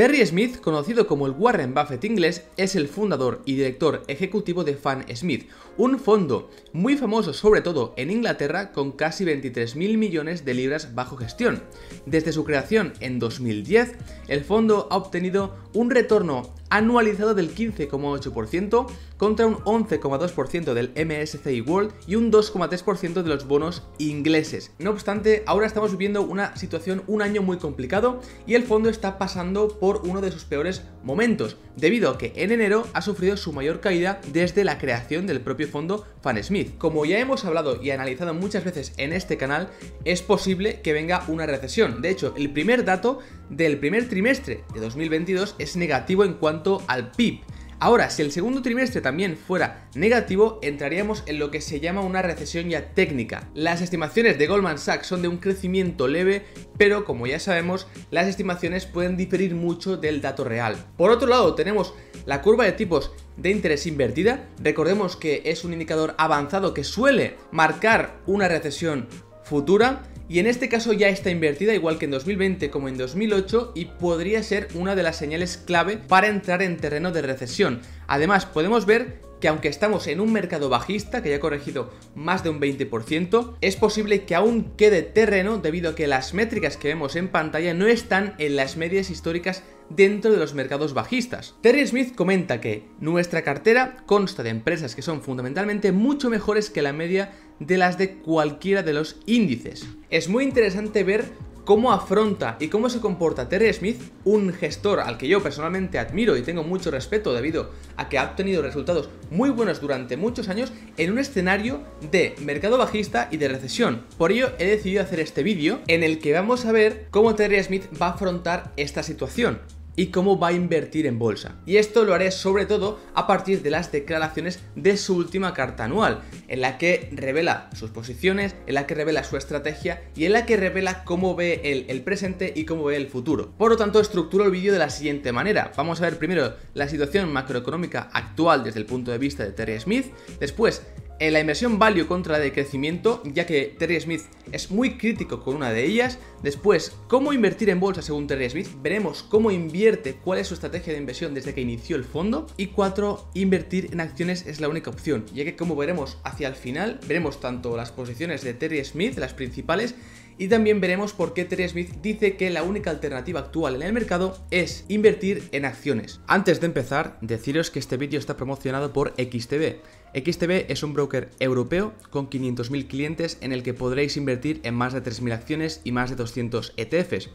Terry Smith, conocido como el Warren Buffett inglés, es el fundador y director ejecutivo de Fan Smith, un fondo muy famoso sobre todo en Inglaterra con casi 23.000 millones de libras bajo gestión. Desde su creación en 2010, el fondo ha obtenido un retorno anualizado del 15,8% contra un 11,2% del MSCI World y un 2,3% de los bonos ingleses. No obstante, ahora estamos viviendo una situación un año muy complicado y el fondo está pasando por uno de sus peores momentos, debido a que en enero ha sufrido su mayor caída desde la creación del propio fondo Fan Smith. Como ya hemos hablado y analizado muchas veces en este canal, es posible que venga una recesión. De hecho, el primer dato del primer trimestre de 2022 es negativo en cuanto al PIB. Ahora, si el segundo trimestre también fuera negativo, entraríamos en lo que se llama una recesión ya técnica. Las estimaciones de Goldman Sachs son de un crecimiento leve, pero como ya sabemos, las estimaciones pueden diferir mucho del dato real. Por otro lado, tenemos la curva de tipos de interés invertida. Recordemos que es un indicador avanzado que suele marcar una recesión futura y en este caso ya está invertida igual que en 2020 como en 2008 y podría ser una de las señales clave para entrar en terreno de recesión. Además podemos ver que aunque estamos en un mercado bajista que ya ha corregido más de un 20%, es posible que aún quede terreno debido a que las métricas que vemos en pantalla no están en las medias históricas dentro de los mercados bajistas. Terry Smith comenta que nuestra cartera consta de empresas que son fundamentalmente mucho mejores que la media de las de cualquiera de los índices. Es muy interesante ver cómo afronta y cómo se comporta Terry Smith, un gestor al que yo personalmente admiro y tengo mucho respeto debido a que ha obtenido resultados muy buenos durante muchos años en un escenario de mercado bajista y de recesión. Por ello he decidido hacer este vídeo en el que vamos a ver cómo Terry Smith va a afrontar esta situación y cómo va a invertir en bolsa. Y esto lo haré sobre todo a partir de las declaraciones de su última carta anual, en la que revela sus posiciones, en la que revela su estrategia y en la que revela cómo ve el presente y cómo ve el futuro. Por lo tanto, estructuro el vídeo de la siguiente manera. Vamos a ver primero la situación macroeconómica actual desde el punto de vista de Terry Smith, después en la inversión value contra de crecimiento, ya que Terry Smith es muy crítico con una de ellas. Después, cómo invertir en bolsa según Terry Smith, veremos cómo invierte, cuál es su estrategia de inversión desde que inició el fondo. Y cuatro, Invertir en acciones es la única opción, ya que como veremos hacia el final, veremos tanto las posiciones de Terry Smith, las principales, y también veremos por qué Terry Smith dice que la única alternativa actual en el mercado es invertir en acciones. Antes de empezar, deciros que este vídeo está promocionado por XTB. XTB es un broker europeo con 500.000 clientes en el que podréis invertir en más de 3.000 acciones y más de 200 ETFs.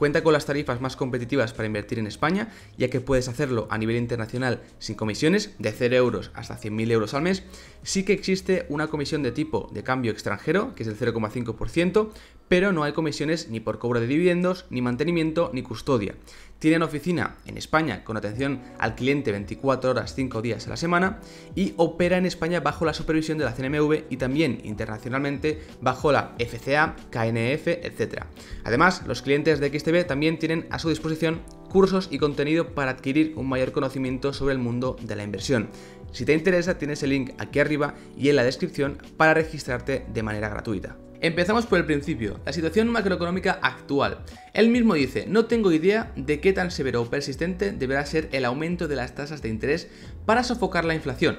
Cuenta con las tarifas más competitivas para invertir en España, ya que puedes hacerlo a nivel internacional sin comisiones, de 0 euros hasta 100.000 euros al mes. Sí que existe una comisión de tipo de cambio extranjero, que es el 0,5%, pero no hay comisiones ni por cobro de dividendos, ni mantenimiento, ni custodia tienen oficina en España con atención al cliente 24 horas 5 días a la semana y opera en España bajo la supervisión de la CNMV y también internacionalmente bajo la FCA, KNF, etc. Además, los clientes de XTB también tienen a su disposición cursos y contenido para adquirir un mayor conocimiento sobre el mundo de la inversión. Si te interesa, tienes el link aquí arriba y en la descripción para registrarte de manera gratuita. Empezamos por el principio, la situación macroeconómica actual. Él mismo dice, no tengo idea de qué tan severo o persistente deberá ser el aumento de las tasas de interés para sofocar la inflación,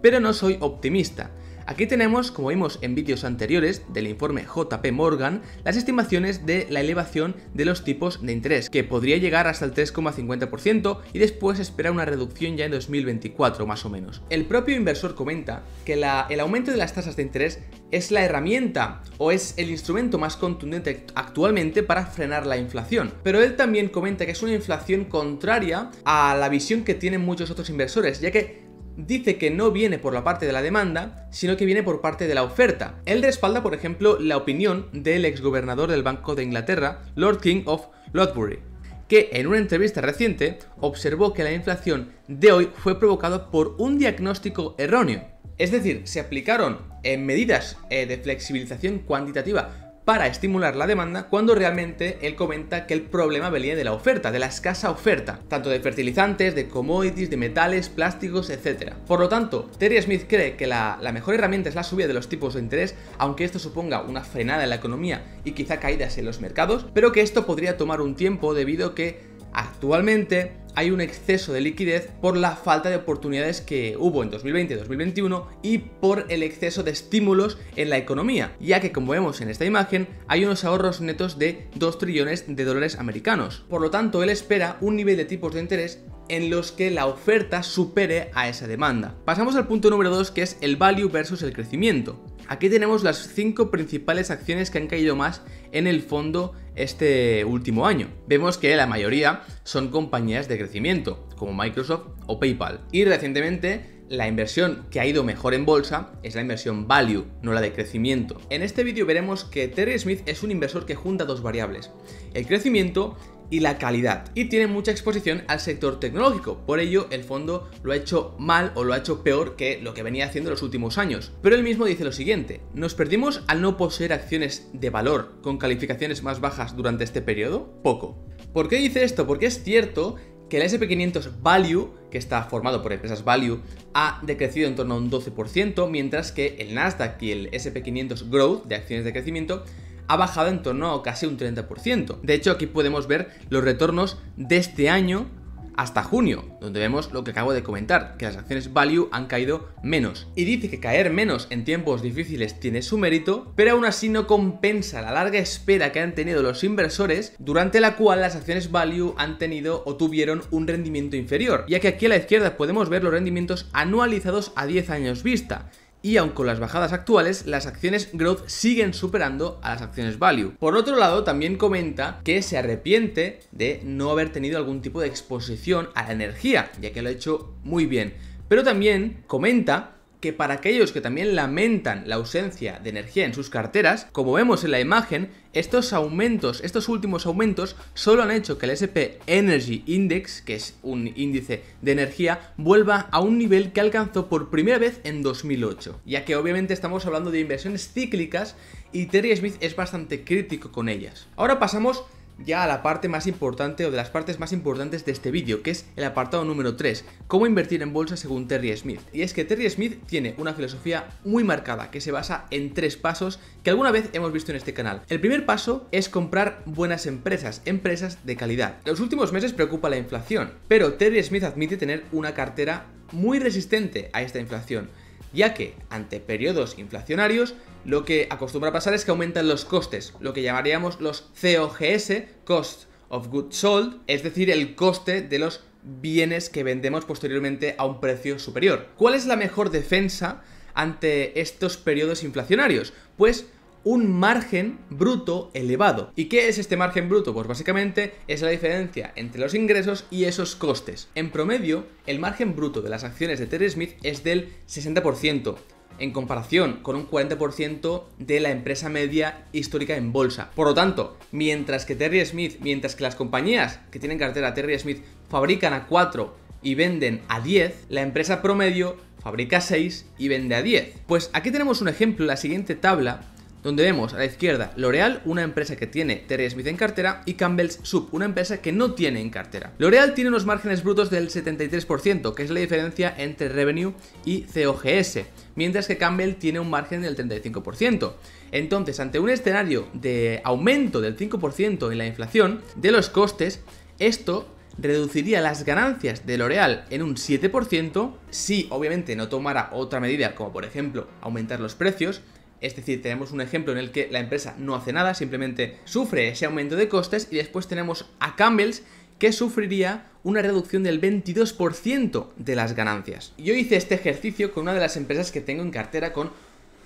pero no soy optimista. Aquí tenemos, como vimos en vídeos anteriores del informe JP Morgan, las estimaciones de la elevación de los tipos de interés, que podría llegar hasta el 3,50% y después esperar una reducción ya en 2024 más o menos. El propio inversor comenta que el aumento de las tasas de interés es la herramienta o es el instrumento más contundente actualmente para frenar la inflación, pero él también comenta que es una inflación contraria a la visión que tienen muchos otros inversores, ya que dice que no viene por la parte de la demanda, sino que viene por parte de la oferta. Él respalda, por ejemplo, la opinión del exgobernador del Banco de Inglaterra, Lord King of Lodbury, que en una entrevista reciente observó que la inflación de hoy fue provocada por un diagnóstico erróneo. Es decir, se aplicaron eh, medidas eh, de flexibilización cuantitativa para estimular la demanda cuando realmente él comenta que el problema venía de la oferta, de la escasa oferta, tanto de fertilizantes, de commodities, de metales, plásticos, etc. Por lo tanto, Terry Smith cree que la, mejor herramienta es la subida de los tipos de interés, aunque esto suponga una frenada en la economía y quizá caídas en los mercados, pero que esto podría tomar un tiempo debido a que actualmente hay un exceso de liquidez por la falta de oportunidades que hubo en 2020-2021 y por el exceso de estímulos en la economía, ya que como vemos en esta imagen hay unos ahorros netos de 2 trillones de dólares americanos. Por lo tanto, él espera un nivel de tipos de interés en los que la oferta supere a esa demanda. Pasamos al punto número 2 que es el value versus el crecimiento. Aquí tenemos las 5 principales acciones que han caído más en el fondo este último año. Vemos que la mayoría son compañías de crecimiento, como Microsoft o PayPal. Y recientemente la inversión que ha ido mejor en bolsa es la inversión value, no la de crecimiento. En este vídeo veremos que Terry Smith es un inversor que junta dos variables, el crecimiento y la calidad. Y tiene mucha exposición al sector tecnológico, por ello el fondo lo ha hecho mal o lo ha hecho peor que lo que venía haciendo los últimos años. Pero él mismo dice lo siguiente, ¿nos perdimos al no poseer acciones de valor con calificaciones más bajas durante este periodo? Poco. ¿Por qué dice esto? Porque es cierto que el SP500 Value, que está formado por empresas Value, ha decrecido en torno a un 12%, mientras que el Nasdaq y el SP500 Growth, de acciones de crecimiento, ha bajado en torno a casi un 30%. De hecho, aquí podemos ver los retornos de este año hasta junio, donde vemos lo que acabo de comentar, que las acciones value han caído menos. Y dice que caer menos en tiempos difíciles tiene su mérito, pero aún así no compensa la larga espera que han tenido los inversores, durante la cual las acciones value han tenido o tuvieron un rendimiento inferior, ya que aquí a la izquierda podemos ver los rendimientos anualizados a 10 años vista, y aun con las bajadas actuales, las acciones growth siguen superando a las acciones value. Por otro lado, también comenta que se arrepiente de no haber tenido algún tipo de exposición a la energía, ya que lo ha hecho muy bien. Pero también comenta que para aquellos que también lamentan la ausencia de energía en sus carteras, como vemos en la imagen, estos aumentos, estos últimos aumentos, solo han hecho que el SP Energy Index, que es un índice de energía, vuelva a un nivel que alcanzó por primera vez en 2008, ya que obviamente estamos hablando de inversiones cíclicas y Terry Smith es bastante crítico con ellas. Ahora pasamos ya a la parte más importante o de las partes más importantes de este vídeo, que es el apartado número 3, cómo invertir en bolsa según Terry Smith. Y es que Terry Smith tiene una filosofía muy marcada que se basa en tres pasos que alguna vez hemos visto en este canal. El primer paso es comprar buenas empresas, empresas de calidad. Los últimos meses preocupa la inflación, pero Terry Smith admite tener una cartera muy resistente a esta inflación ya que ante periodos inflacionarios lo que acostumbra pasar es que aumentan los costes, lo que llamaríamos los COGS, Cost of Goods Sold, es decir, el coste de los bienes que vendemos posteriormente a un precio superior. ¿Cuál es la mejor defensa ante estos periodos inflacionarios? Pues un margen bruto elevado. ¿Y qué es este margen bruto? Pues básicamente es la diferencia entre los ingresos y esos costes. En promedio, el margen bruto de las acciones de Terry Smith es del 60% en comparación con un 40% de la empresa media histórica en bolsa. Por lo tanto, mientras que Terry Smith, mientras que las compañías que tienen cartera Terry Smith fabrican a 4 y venden a 10, la empresa promedio fabrica 6 y vende a 10. Pues aquí tenemos un ejemplo, la siguiente tabla, donde vemos a la izquierda L'Oreal, una empresa que tiene Terry Smith en cartera, y Campbell's Sub, una empresa que no tiene en cartera. L'Oreal tiene unos márgenes brutos del 73%, que es la diferencia entre revenue y COGS, mientras que Campbell tiene un margen del 35%. Entonces, ante un escenario de aumento del 5% en la inflación de los costes, esto reduciría las ganancias de L'Oreal en un 7% si obviamente no tomara otra medida como por ejemplo aumentar los precios es decir, tenemos un ejemplo en el que la empresa no hace nada, simplemente sufre ese aumento de costes y después tenemos a Campbell's que sufriría una reducción del 22% de las ganancias. Yo hice este ejercicio con una de las empresas que tengo en cartera con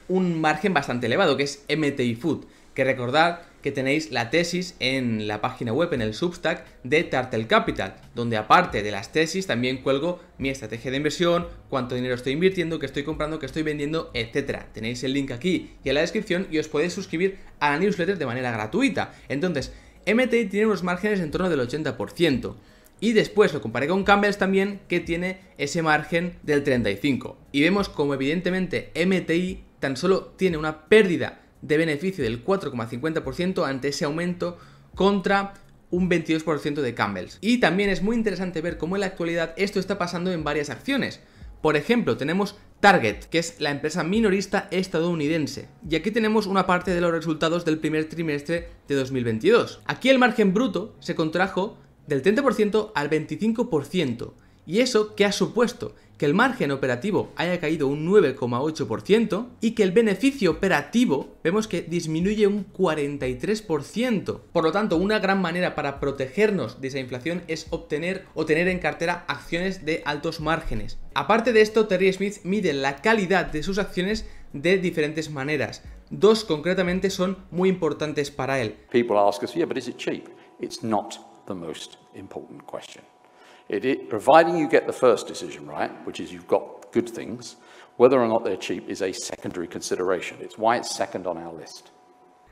un margen bastante elevado, que es MTI Food, que recordad que tenéis la tesis en la página web, en el Substack de Tartel Capital, donde aparte de las tesis también cuelgo mi estrategia de inversión, cuánto dinero estoy invirtiendo, qué estoy comprando, qué estoy vendiendo, etc. Tenéis el link aquí y en la descripción y os podéis suscribir a la newsletter de manera gratuita. Entonces, MTI tiene unos márgenes en torno del 80%. Y después lo comparé con Campbell's también, que tiene ese margen del 35. Y vemos como evidentemente MTI tan solo tiene una pérdida de beneficio del 4,50% ante ese aumento contra un 22% de Campbell's. Y también es muy interesante ver cómo en la actualidad esto está pasando en varias acciones. Por ejemplo, tenemos Target, que es la empresa minorista estadounidense. Y aquí tenemos una parte de los resultados del primer trimestre de 2022. Aquí el margen bruto se contrajo del 30% al 25%, ¿Y eso que ha supuesto? Que el margen operativo haya caído un 9,8% y que el beneficio operativo vemos que disminuye un 43%. Por lo tanto, una gran manera para protegernos de esa inflación es obtener o tener en cartera acciones de altos márgenes. Aparte de esto, Terry Smith mide la calidad de sus acciones de diferentes maneras. Dos concretamente son muy importantes para él. People ask us, yeah, but is it cheap? It's not the most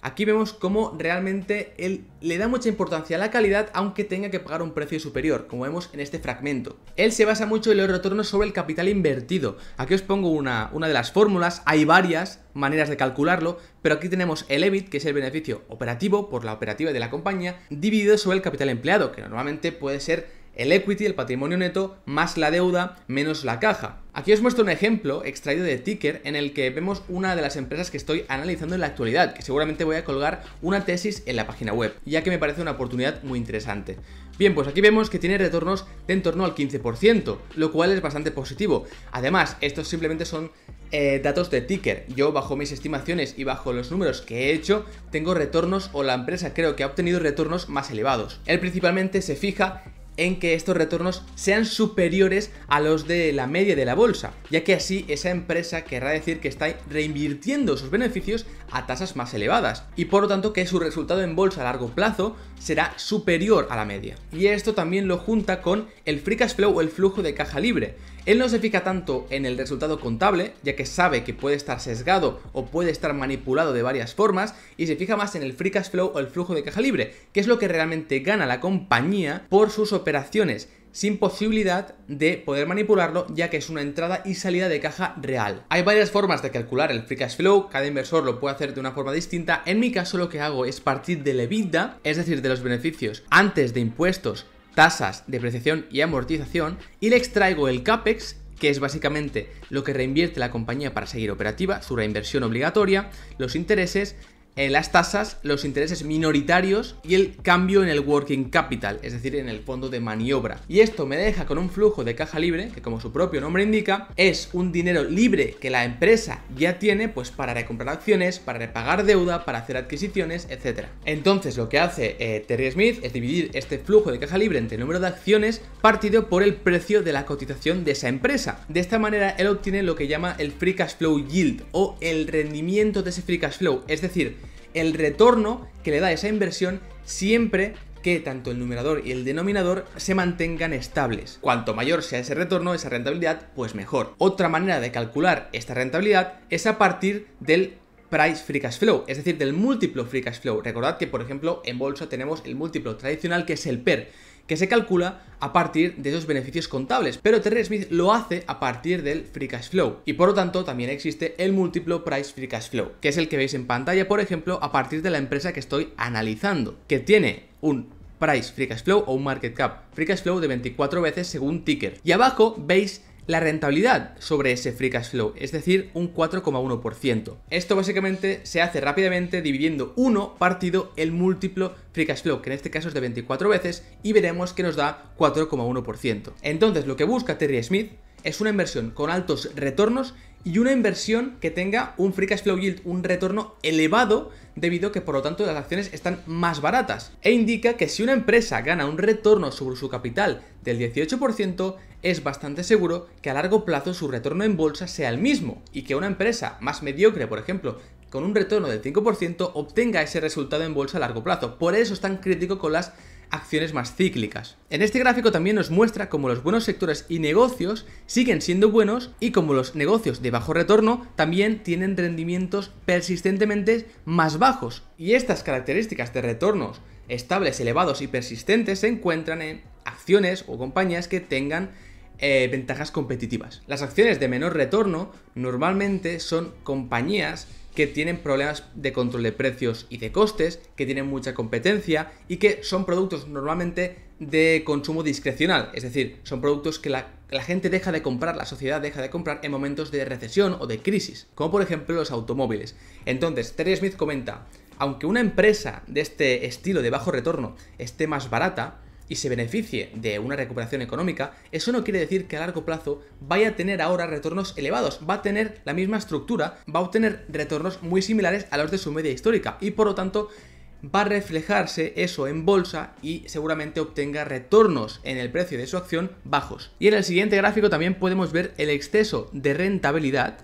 Aquí vemos cómo realmente él le da mucha importancia a la calidad aunque tenga que pagar un precio superior, como vemos en este fragmento. Él se basa mucho en los retornos sobre el capital invertido. Aquí os pongo una, una de las fórmulas, hay varias maneras de calcularlo, pero aquí tenemos el EBIT, que es el beneficio operativo por la operativa de la compañía, dividido sobre el capital empleado, que normalmente puede ser el equity, el patrimonio neto, más la deuda, menos la caja. Aquí os muestro un ejemplo extraído de Ticker en el que vemos una de las empresas que estoy analizando en la actualidad, que seguramente voy a colgar una tesis en la página web, ya que me parece una oportunidad muy interesante. Bien, pues aquí vemos que tiene retornos de en torno al 15%, lo cual es bastante positivo. Además, estos simplemente son eh, datos de ticker. Yo bajo mis estimaciones y bajo los números que he hecho, tengo retornos o la empresa creo que ha obtenido retornos más elevados. Él principalmente se fija en que estos retornos sean superiores a los de la media de la bolsa, ya que así esa empresa querrá decir que está reinvirtiendo sus beneficios a tasas más elevadas y por lo tanto que su resultado en bolsa a largo plazo será superior a la media. Y esto también lo junta con el free cash flow o el flujo de caja libre, él no se fija tanto en el resultado contable, ya que sabe que puede estar sesgado o puede estar manipulado de varias formas, y se fija más en el free cash flow o el flujo de caja libre, que es lo que realmente gana la compañía por sus operaciones, sin posibilidad de poder manipularlo ya que es una entrada y salida de caja real. Hay varias formas de calcular el free cash flow, cada inversor lo puede hacer de una forma distinta, en mi caso lo que hago es partir de la EBITDA, es decir, de los beneficios antes de impuestos tasas, depreciación y amortización y le extraigo el CAPEX que es básicamente lo que reinvierte la compañía para seguir operativa, su reinversión obligatoria, los intereses, en las tasas, los intereses minoritarios y el cambio en el working capital, es decir, en el fondo de maniobra. Y esto me deja con un flujo de caja libre, que como su propio nombre indica, es un dinero libre que la empresa ya tiene pues para recomprar acciones, para repagar deuda, para hacer adquisiciones, etc. Entonces lo que hace eh, Terry Smith es dividir este flujo de caja libre entre el número de acciones partido por el precio de la cotización de esa empresa. De esta manera él obtiene lo que llama el free cash flow yield o el rendimiento de ese free cash flow, es decir, el retorno que le da esa inversión siempre que tanto el numerador y el denominador se mantengan estables. Cuanto mayor sea ese retorno, esa rentabilidad, pues mejor. Otra manera de calcular esta rentabilidad es a partir del price free cash flow, es decir, del múltiplo free cash flow. Recordad que, por ejemplo, en bolsa tenemos el múltiplo tradicional que es el PER que se calcula a partir de esos beneficios contables, pero Terry Smith lo hace a partir del Free Cash Flow y por lo tanto también existe el múltiplo Price Free Cash Flow, que es el que veis en pantalla, por ejemplo, a partir de la empresa que estoy analizando, que tiene un Price Free Cash Flow o un Market Cap Free Cash Flow de 24 veces según ticker. Y abajo veis la rentabilidad sobre ese free cash flow, es decir, un 4,1%. Esto básicamente se hace rápidamente dividiendo 1 partido el múltiplo free cash flow, que en este caso es de 24 veces, y veremos que nos da 4,1%. Entonces, lo que busca Terry Smith es una inversión con altos retornos y una inversión que tenga un free cash flow yield, un retorno elevado debido a que por lo tanto las acciones están más baratas. E indica que si una empresa gana un retorno sobre su capital del 18%, es bastante seguro que a largo plazo su retorno en bolsa sea el mismo y que una empresa más mediocre, por ejemplo, con un retorno del 5% obtenga ese resultado en bolsa a largo plazo. Por eso es tan crítico con las acciones más cíclicas. En este gráfico también nos muestra cómo los buenos sectores y negocios siguen siendo buenos y cómo los negocios de bajo retorno también tienen rendimientos persistentemente más bajos. Y estas características de retornos estables, elevados y persistentes se encuentran en acciones o compañías que tengan eh, ventajas competitivas. Las acciones de menor retorno normalmente son compañías que tienen problemas de control de precios y de costes, que tienen mucha competencia y que son productos normalmente de consumo discrecional, es decir, son productos que la, gente deja de comprar, la sociedad deja de comprar en momentos de recesión o de crisis, como por ejemplo los automóviles. Entonces, Terry Smith comenta, aunque una empresa de este estilo de bajo retorno esté más barata, y se beneficie de una recuperación económica, eso no quiere decir que a largo plazo vaya a tener ahora retornos elevados, va a tener la misma estructura, va a obtener retornos muy similares a los de su media histórica y por lo tanto va a reflejarse eso en bolsa y seguramente obtenga retornos en el precio de su acción bajos. Y en el siguiente gráfico también podemos ver el exceso de rentabilidad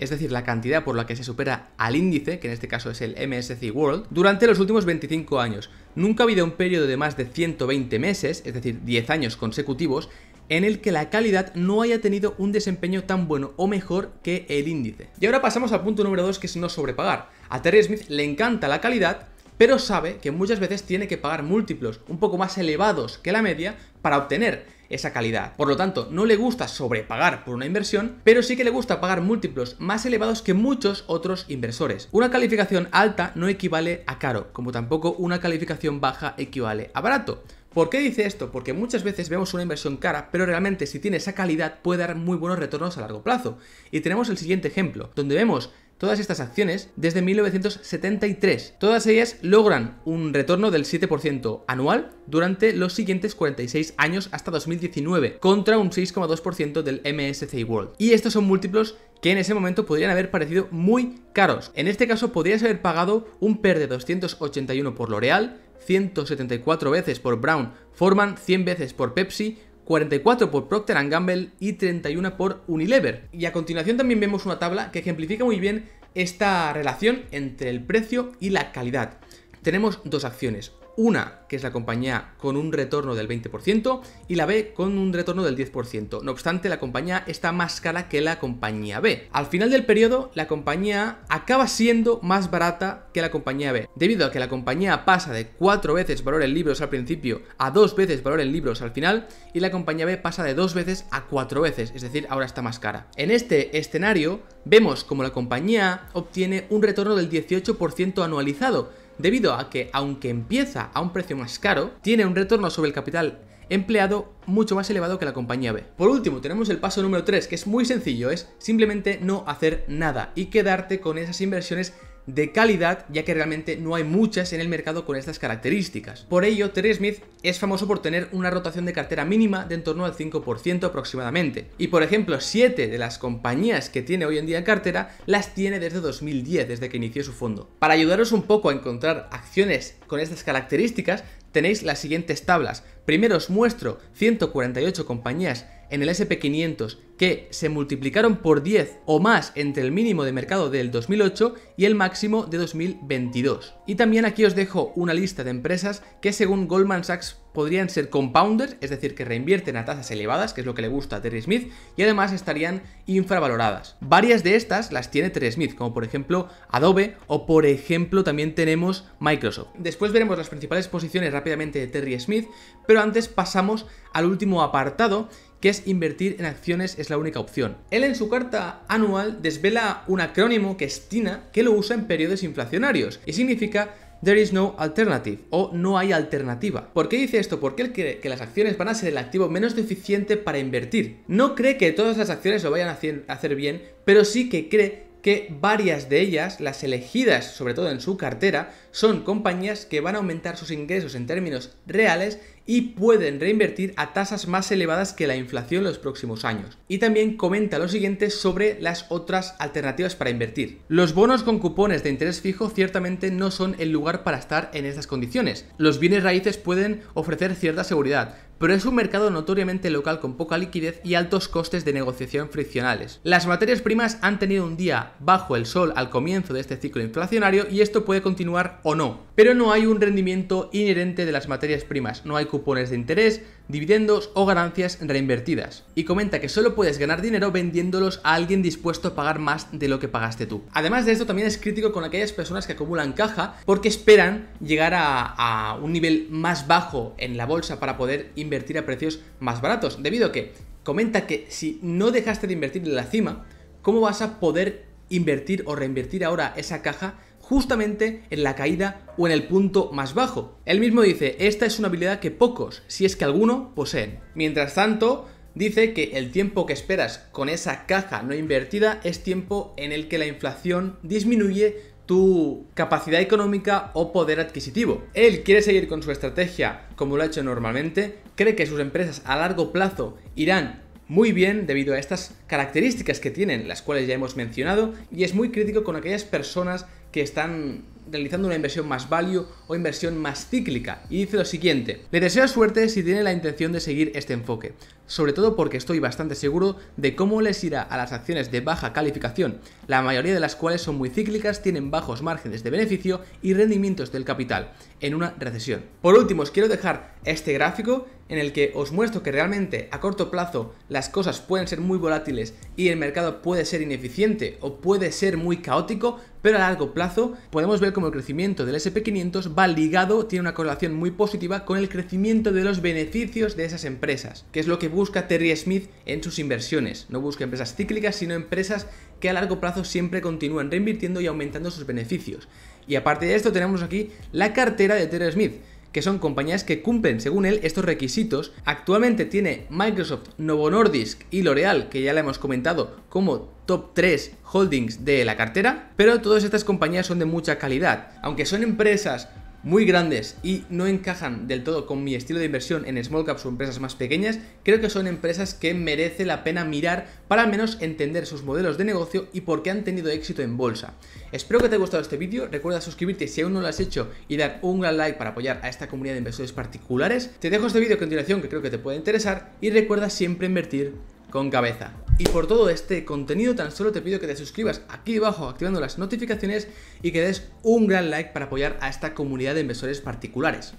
es decir, la cantidad por la que se supera al índice, que en este caso es el MSC World, durante los últimos 25 años. Nunca ha habido un periodo de más de 120 meses, es decir, 10 años consecutivos, en el que la calidad no haya tenido un desempeño tan bueno o mejor que el índice. Y ahora pasamos al punto número 2 que es no sobrepagar. A Terry Smith le encanta la calidad, pero sabe que muchas veces tiene que pagar múltiplos un poco más elevados que la media para obtener esa calidad. Por lo tanto, no le gusta sobrepagar por una inversión, pero sí que le gusta pagar múltiplos más elevados que muchos otros inversores. Una calificación alta no equivale a caro, como tampoco una calificación baja equivale a barato. ¿Por qué dice esto? Porque muchas veces vemos una inversión cara, pero realmente si tiene esa calidad puede dar muy buenos retornos a largo plazo. Y tenemos el siguiente ejemplo, donde vemos todas estas acciones desde 1973. Todas ellas logran un retorno del 7% anual durante los siguientes 46 años hasta 2019, contra un 6,2% del MSCI World. Y estos son múltiplos que en ese momento podrían haber parecido muy caros. En este caso podrías haber pagado un PER de 281 por L'Oreal, 174 veces por Brown Forman, 100 veces por Pepsi, 44 por Procter Gamble y 31 por Unilever. Y a continuación también vemos una tabla que ejemplifica muy bien esta relación entre el precio y la calidad. Tenemos dos acciones, una que es la compañía con un retorno del 20% y la B con un retorno del 10%. No obstante, la compañía está más cara que la compañía B. Al final del periodo, la compañía acaba siendo más barata que la compañía B, debido a que la compañía pasa de 4 veces valor en libros al principio a 2 veces valor en libros al final y la compañía B pasa de 2 veces a 4 veces, es decir, ahora está más cara. En este escenario, vemos como la compañía obtiene un retorno del 18% anualizado, debido a que aunque empieza a un precio más caro, tiene un retorno sobre el capital empleado mucho más elevado que la compañía B. Por último, tenemos el paso número 3, que es muy sencillo, es simplemente no hacer nada y quedarte con esas inversiones de calidad, ya que realmente no hay muchas en el mercado con estas características. Por ello, Terry Smith es famoso por tener una rotación de cartera mínima de en torno al 5% aproximadamente. Y por ejemplo, 7 de las compañías que tiene hoy en día en cartera las tiene desde 2010, desde que inició su fondo. Para ayudaros un poco a encontrar acciones con estas características, tenéis las siguientes tablas. Primero os muestro 148 compañías en el SP500 que se multiplicaron por 10 o más entre el mínimo de mercado del 2008 y el máximo de 2022. Y también aquí os dejo una lista de empresas que según Goldman Sachs podrían ser compounders, es decir, que reinvierten a tasas elevadas, que es lo que le gusta a Terry Smith, y además estarían infravaloradas. Varias de estas las tiene Terry Smith, como por ejemplo Adobe o por ejemplo también tenemos Microsoft. Después veremos las principales posiciones rápidamente de Terry Smith, pero antes pasamos al último apartado que es invertir en acciones es la única opción. Él en su carta anual desvela un acrónimo que es TINA que lo usa en periodos inflacionarios y significa There is no alternative o no hay alternativa. ¿Por qué dice esto? Porque él cree que las acciones van a ser el activo menos deficiente para invertir. No cree que todas las acciones lo vayan a hacer bien, pero sí que cree que varias de ellas, las elegidas sobre todo en su cartera, son compañías que van a aumentar sus ingresos en términos reales y pueden reinvertir a tasas más elevadas que la inflación en los próximos años. Y también comenta lo siguiente sobre las otras alternativas para invertir. Los bonos con cupones de interés fijo ciertamente no son el lugar para estar en estas condiciones. Los bienes raíces pueden ofrecer cierta seguridad, pero es un mercado notoriamente local con poca liquidez y altos costes de negociación friccionales. Las materias primas han tenido un día bajo el sol al comienzo de este ciclo inflacionario y esto puede continuar o no, pero no hay un rendimiento inherente de las materias primas, no hay cupones de interés, dividendos o ganancias reinvertidas. Y comenta que solo puedes ganar dinero vendiéndolos a alguien dispuesto a pagar más de lo que pagaste tú. Además de esto, también es crítico con aquellas personas que acumulan caja porque esperan llegar a, un nivel más bajo en la bolsa para poder invertir a precios más baratos. Debido a que comenta que si no dejaste de invertir en la cima, ¿cómo vas a poder invertir o reinvertir ahora esa caja justamente en la caída o en el punto más bajo. Él mismo dice, esta es una habilidad que pocos, si es que alguno, poseen. Mientras tanto, dice que el tiempo que esperas con esa caja no invertida es tiempo en el que la inflación disminuye tu capacidad económica o poder adquisitivo. Él quiere seguir con su estrategia como lo ha hecho normalmente, cree que sus empresas a largo plazo irán muy bien debido a estas características que tienen, las cuales ya hemos mencionado, y es muy crítico con aquellas personas que están realizando una inversión más value o inversión más cíclica. Y dice lo siguiente, le deseo suerte si tiene la intención de seguir este enfoque sobre todo porque estoy bastante seguro de cómo les irá a las acciones de baja calificación, la mayoría de las cuales son muy cíclicas, tienen bajos márgenes de beneficio y rendimientos del capital en una recesión. Por último, os quiero dejar este gráfico en el que os muestro que realmente a corto plazo las cosas pueden ser muy volátiles y el mercado puede ser ineficiente o puede ser muy caótico, pero a largo plazo podemos ver cómo el crecimiento del SP500 va ligado, tiene una correlación muy positiva con el crecimiento de los beneficios de esas empresas, que es lo que busca Terry Smith en sus inversiones. No busca empresas cíclicas, sino empresas que a largo plazo siempre continúan reinvirtiendo y aumentando sus beneficios. Y aparte de esto tenemos aquí la cartera de Terry Smith, que son compañías que cumplen, según él, estos requisitos. Actualmente tiene Microsoft, Novo Nordisk y L'Oreal, que ya la hemos comentado, como top 3 holdings de la cartera, pero todas estas compañías son de mucha calidad. Aunque son empresas muy grandes y no encajan del todo con mi estilo de inversión en small caps o empresas más pequeñas, creo que son empresas que merece la pena mirar para al menos entender sus modelos de negocio y por qué han tenido éxito en bolsa. Espero que te haya gustado este vídeo, recuerda suscribirte si aún no lo has hecho y dar un gran like para apoyar a esta comunidad de inversores particulares. Te dejo este vídeo a continuación que creo que te puede interesar y recuerda siempre invertir con cabeza. Y por todo este contenido tan solo te pido que te suscribas aquí abajo activando las notificaciones y que des un gran like para apoyar a esta comunidad de inversores particulares.